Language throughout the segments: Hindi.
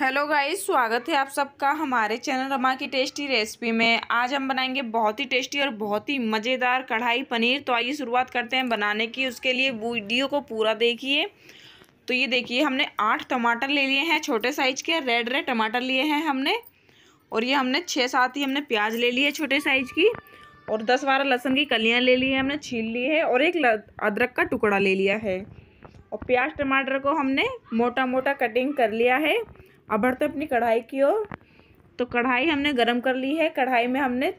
हेलो गाइस स्वागत है आप सबका हमारे चैनल रमा की टेस्टी रेसिपी में आज हम बनाएंगे बहुत ही टेस्टी और बहुत ही मज़ेदार कढ़ाई पनीर तो आइए शुरुआत करते हैं बनाने की उसके लिए वीडियो को पूरा देखिए तो ये देखिए हमने आठ टमाटर ले लिए हैं छोटे साइज़ के रेड रेड टमाटर लिए हैं हमने और ये हमने छः सात ही हमने प्याज ले लिए है छोटे साइज़ की और दस बारह लहसुन की कलियाँ ले ली है हमने छील ली है और एक अदरक का टुकड़ा ले लिया है और प्याज टमाटर को हमने मोटा मोटा कटिंग कर लिया है अब बढ़ते अपनी कढ़ाई की ओर तो कढ़ाई हमने गरम कर ली है कढ़ाई में हमने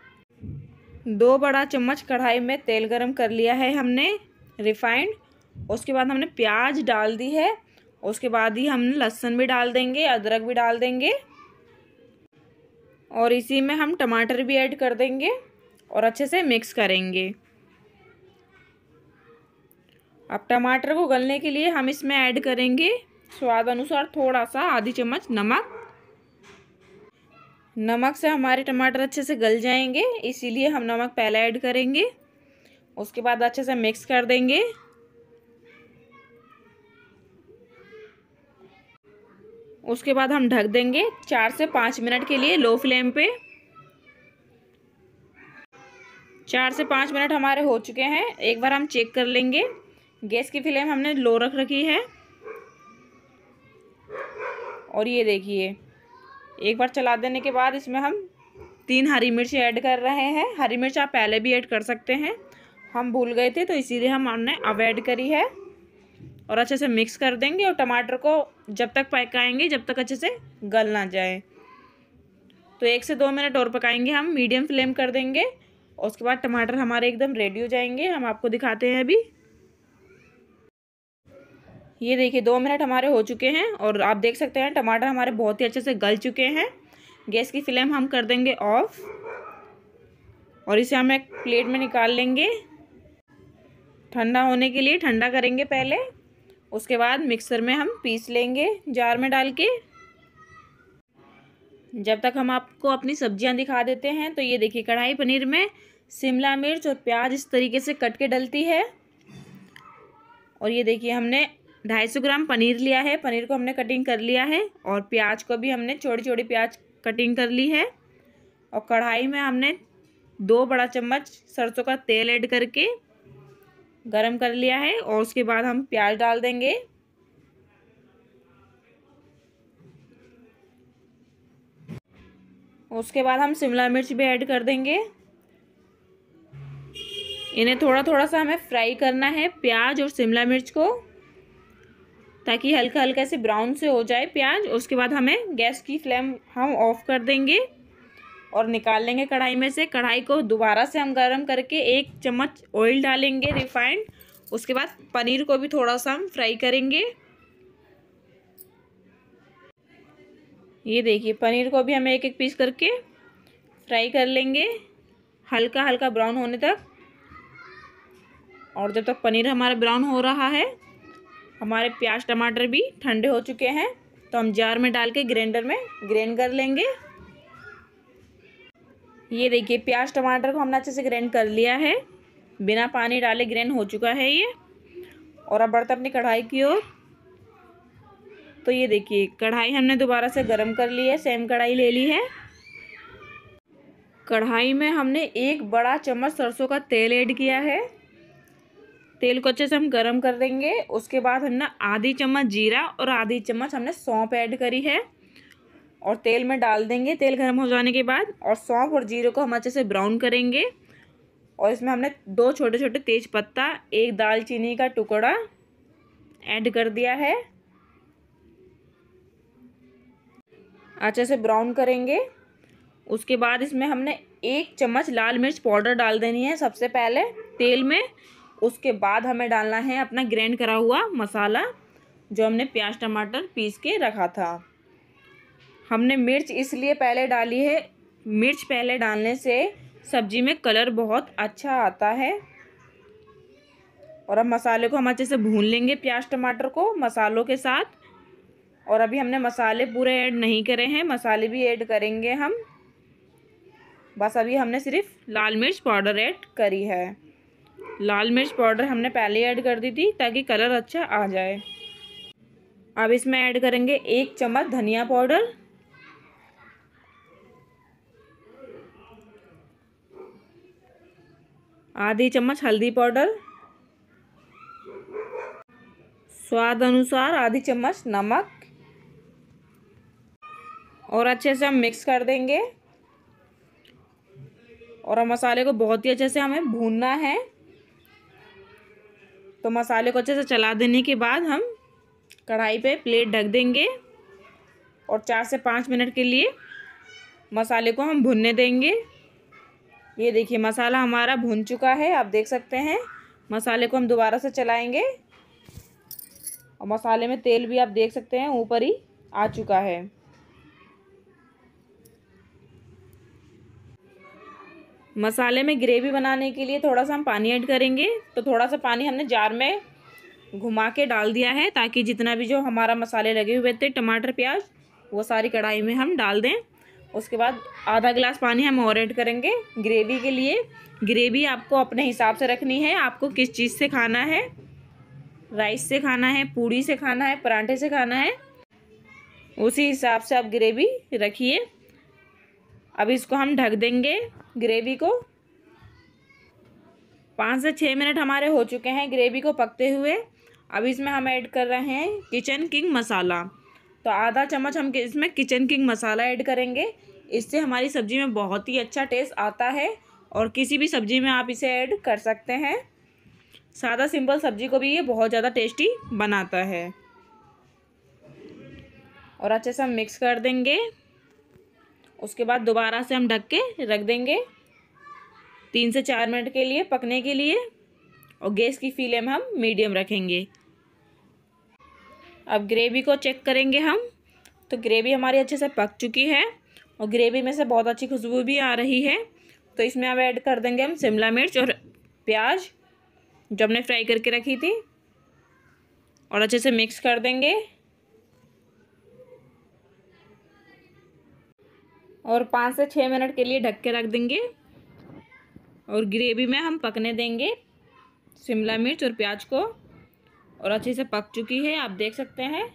दो बड़ा चम्मच कढ़ाई में तेल गरम कर लिया है हमने रिफाइंड उसके बाद हमने प्याज डाल दी है उसके बाद ही हमने लहसुन भी डाल देंगे अदरक भी डाल देंगे और इसी में हम टमाटर भी ऐड कर देंगे और अच्छे से मिक्स करेंगे अब टमाटर को गलने के लिए हम इसमें ऐड करेंगे स्वाद अनुसार थोड़ा सा आधी चम्मच नमक नमक से हमारे टमाटर अच्छे से गल जाएंगे इसीलिए हम नमक पहले ऐड करेंगे उसके बाद अच्छे से मिक्स कर देंगे उसके बाद हम ढक देंगे चार से पाँच मिनट के लिए लो फ्लेम पे चार से पाँच मिनट हमारे हो चुके हैं एक बार हम चेक कर लेंगे गैस की फ्लेम हमने लो रख रखी है और ये देखिए एक बार चला देने के बाद इसमें हम तीन हरी मिर्च ऐड कर रहे हैं हरी मिर्च आप पहले भी ऐड कर सकते हैं हम भूल गए थे तो इसीलिए हम हमने अब ऐड करी है और अच्छे से मिक्स कर देंगे और टमाटर को जब तक पकाएंगे जब तक अच्छे से गल ना जाए तो एक से दो मिनट और पकाएंगे हम मीडियम फ्लेम कर देंगे और उसके बाद टमाटर हमारे एकदम रेडी हो जाएंगे हम आपको दिखाते हैं अभी ये देखिए दो मिनट हमारे हो चुके हैं और आप देख सकते हैं टमाटर हमारे बहुत ही अच्छे से गल चुके हैं गैस की फ्लेम हम कर देंगे ऑफ और इसे हम एक प्लेट में निकाल लेंगे ठंडा होने के लिए ठंडा करेंगे पहले उसके बाद मिक्सर में हम पीस लेंगे जार में डाल के जब तक हम आपको अपनी सब्जियां दिखा देते हैं तो ये देखिए कढ़ाई पनीर में शिमला मिर्च और प्याज इस तरीके से कट के डलती है और ये देखिए हमने ढाई सौ ग्राम पनीर लिया है पनीर को हमने कटिंग कर लिया है और प्याज को भी हमने छोटी छोटी प्याज कटिंग कर ली है और कढ़ाई में हमने दो बड़ा चम्मच सरसों का तेल ऐड करके गरम कर लिया है और उसके बाद हम प्याज डाल देंगे उसके बाद हम शिमला मिर्च भी ऐड कर देंगे इन्हें थोड़ा थोड़ा सा हमें फ्राई करना है प्याज और शिमला मिर्च को ताकि हल्का हल्का से ब्राउन से हो जाए प्याज उसके बाद हमें गैस की फ्लेम हम ऑफ़ कर देंगे और निकाल लेंगे कढ़ाई में से कढ़ाई को दोबारा से हम गर्म करके एक चम्मच ऑयल डालेंगे रिफाइंड उसके बाद पनीर को भी थोड़ा सा हम फ्राई करेंगे ये देखिए पनीर को भी हम एक एक पीस करके फ्राई कर लेंगे हल्का हल्का ब्राउन होने तक और जब तक पनीर हमारा ब्राउन हो रहा है हमारे प्याज टमाटर भी ठंडे हो चुके हैं तो हम जार में डाल के ग्राइंडर में ग्रैंड कर लेंगे ये देखिए प्याज टमाटर को हमने अच्छे से ग्रैंड कर लिया है बिना पानी डाले ग्रैंड हो चुका है ये और अब बढ़ते अपनी कढ़ाई की ओर तो ये देखिए कढ़ाई हमने दोबारा से गर्म कर ली है सेम कढ़ाई ले ली है कढ़ाई में हमने एक बड़ा चम्मच सरसों का तेल ऐड किया है तेल को अच्छे से हम गर्म कर देंगे उसके बाद हमने आधी चम्मच जीरा और आधी चम्मच हमने सौंप ऐड करी है और तेल में डाल देंगे तेल गर्म हो जाने के बाद और सौंप और जीरे को हम अच्छे से ब्राउन करेंगे और इसमें हमने दो छोटे छोटे तेज पत्ता एक दालचीनी का टुकड़ा ऐड कर दिया है अच्छे से ब्राउन करेंगे उसके बाद इसमें हमने एक चम्मच लाल मिर्च पाउडर डाल देनी है सबसे पहले तेल में उसके बाद हमें डालना है अपना ग्रैंड करा हुआ मसाला जो हमने प्याज टमाटर पीस के रखा था हमने मिर्च इसलिए पहले डाली है मिर्च पहले डालने से सब्जी में कलर बहुत अच्छा आता है और अब मसाले को हम अच्छे से भून लेंगे प्याज टमाटर को मसालों के साथ और अभी हमने मसाले पूरे ऐड नहीं करे हैं मसाले भी ऐड करेंगे हम बस अभी हमने सिर्फ लाल मिर्च पाउडर ऐड करी है लाल मिर्च पाउडर हमने पहले ऐड कर दी थी ताकि कलर अच्छा आ जाए अब इसमें ऐड करेंगे एक चम्मच धनिया पाउडर आधी चम्मच हल्दी पाउडर स्वाद अनुसार आधी चम्मच नमक और अच्छे से हम मिक्स कर देंगे और हम मसाले को बहुत ही अच्छे से हमें भूनना है तो मसाले को अच्छे से चला देने के बाद हम कढ़ाई पे प्लेट ढक देंगे और चार से पाँच मिनट के लिए मसाले को हम भुनने देंगे ये देखिए मसाला हमारा भुन चुका है आप देख सकते हैं मसाले को हम दोबारा से चलाएंगे और मसाले में तेल भी आप देख सकते हैं ऊपर ही आ चुका है मसाले में ग्रेवी बनाने के लिए थोड़ा सा हम पानी ऐड करेंगे तो थोड़ा सा पानी हमने जार में घुमा के डाल दिया है ताकि जितना भी जो हमारा मसाले लगे हुए थे टमाटर प्याज वो सारी कढ़ाई में हम डाल दें उसके बाद आधा गिलास पानी हम और ऐड करेंगे ग्रेवी के लिए ग्रेवी आपको अपने हिसाब से रखनी है आपको किस चीज़ से खाना है राइस से खाना है पूड़ी से खाना है परांठे से खाना है उसी हिसाब से आप ग्रेवी रखिए अब इसको हम ढक देंगे ग्रेवी को पाँच से छः मिनट हमारे हो चुके हैं ग्रेवी को पकते हुए अब इसमें हम ऐड कर रहे हैं किचन किंग मसाला तो आधा चम्मच हम इसमें किचन किंग मसाला ऐड करेंगे इससे हमारी सब्ज़ी में बहुत ही अच्छा टेस्ट आता है और किसी भी सब्ज़ी में आप इसे ऐड कर सकते हैं सादा सिंपल सब्ज़ी को भी ये बहुत ज़्यादा टेस्टी बनाता है और अच्छे से हम मिक्स कर देंगे उसके बाद दोबारा से हम ढक के रख देंगे तीन से चार मिनट के लिए पकने के लिए और गैस की फ्लेम हम मीडियम रखेंगे अब ग्रेवी को चेक करेंगे हम तो ग्रेवी हमारी अच्छे से पक चुकी है और ग्रेवी में से बहुत अच्छी खुशबू भी आ रही है तो इसमें अब ऐड कर देंगे हम शिमला मिर्च और प्याज जो हमने फ्राई करके रखी थी और अच्छे से मिक्स कर देंगे और पाँच से छः मिनट के लिए ढक के रख देंगे और ग्रेवी में हम पकने देंगे शिमला मिर्च और प्याज को और अच्छे से पक चुकी है आप देख सकते हैं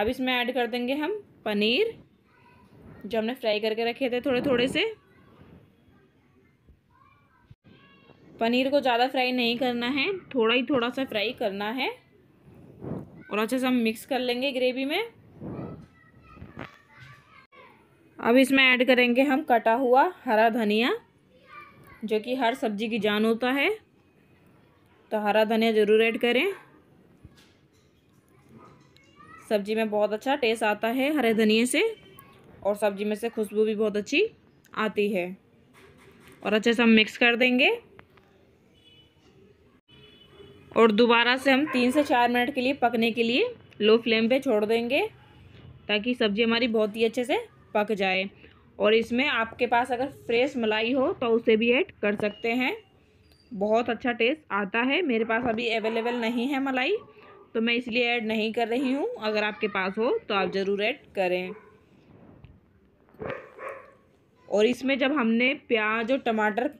अब इसमें ऐड कर देंगे हम पनीर जो हमने फ्राई करके रखे थे थोड़े थोड़े से पनीर को ज़्यादा फ्राई नहीं करना है थोड़ा ही थोड़ा सा फ्राई करना है और अच्छे से हम मिक्स कर लेंगे ग्रेवी में अब इसमें ऐड करेंगे हम कटा हुआ हरा धनिया जो कि हर सब्जी की जान होता है तो हरा धनिया ज़रूर ऐड करें सब्जी में बहुत अच्छा टेस्ट आता है हरे धनिए से और सब्जी में से खुशबू भी बहुत अच्छी आती है और अच्छे से हम मिक्स कर देंगे और दोबारा से हम तीन से चार मिनट के लिए पकने के लिए लो फ्लेम पे छोड़ देंगे ताकि सब्जी हमारी बहुत ही अच्छे से पक जाए और इसमें आपके पास अगर फ्रेश मलाई हो तो उसे भी ऐड कर सकते हैं बहुत अच्छा टेस्ट आता है मेरे पास अभी अवेलेबल नहीं है मलाई तो मैं इसलिए ऐड नहीं कर रही हूँ अगर आपके पास हो तो आप ज़रूर ऐड करें और इसमें जब हमने प्याज और टमाटर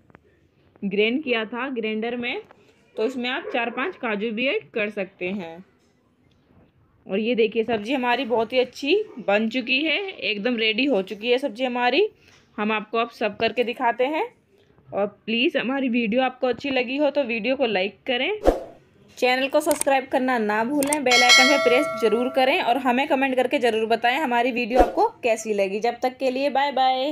ग्रेन किया था ग्रेंडर में तो इसमें आप चार पांच काजू भी ऐड कर सकते हैं और ये देखिए सब्ज़ी हमारी बहुत ही अच्छी बन चुकी है एकदम रेडी हो चुकी है सब्ज़ी हमारी हम आपको अब सब करके दिखाते हैं और प्लीज़ हमारी वीडियो आपको अच्छी लगी हो तो वीडियो को लाइक करें चैनल को सब्सक्राइब करना ना भूलें बेल आइकन पर प्रेस जरूर करें और हमें कमेंट करके ज़रूर बताएं हमारी वीडियो आपको कैसी लगी जब तक के लिए बाय बाय